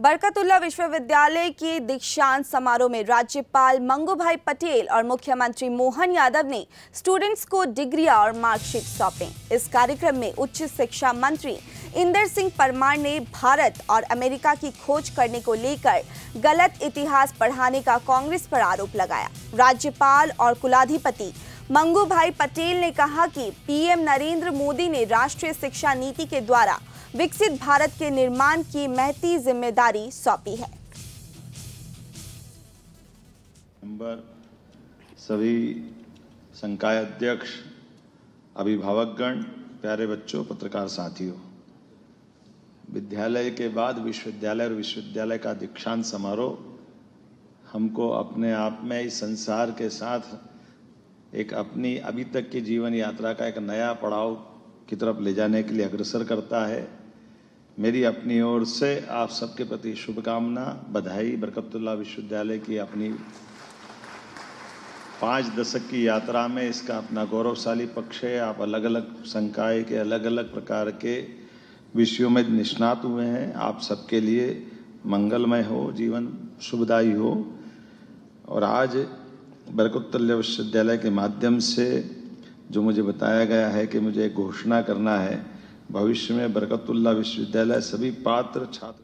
बरकतुल्ला विश्वविद्यालय के दीक्षांत समारोह में राज्यपाल मंगूभाई पटेल और मुख्यमंत्री मोहन यादव ने स्टूडेंट्स को डिग्रियां और मार्कशीट सौंपे इस कार्यक्रम में उच्च शिक्षा मंत्री इंदर सिंह परमार ने भारत और अमेरिका की खोज करने को लेकर गलत इतिहास पढ़ाने का कांग्रेस पर आरोप लगाया राज्यपाल और कुलाधिपति मंगू भाई पटेल ने कहा कि पीएम नरेंद्र मोदी ने राष्ट्रीय शिक्षा नीति के द्वारा विकसित भारत के निर्माण की महती जिम्मेदारी सौंपी है नंबर सभी संकाय अध्यक्ष अभिभावकगण प्यारे बच्चों पत्रकार साथियों विद्यालय के बाद विश्वविद्यालय और विश्वविद्यालय का दीक्षांत समारोह हमको अपने आप में इस संसार के साथ एक अपनी अभी तक की जीवन यात्रा का एक नया पड़ाव की तरफ ले जाने के लिए अग्रसर करता है मेरी अपनी ओर से आप सबके प्रति शुभकामना बधाई बरकतुल्ला विश्वविद्यालय की अपनी पाँच दशक की यात्रा में इसका अपना गौरवशाली पक्ष है आप अलग अलग संकाय के अलग अलग प्रकार के विषयों में निष्णात हुए हैं आप सबके लिए मंगलमय हो जीवन शुभदायी हो और आज बरकतल्य विश्वविद्यालय के माध्यम से जो मुझे बताया गया है कि मुझे घोषणा करना है भविष्य में बरकतुल्ला विश्वविद्यालय सभी पात्र छात्र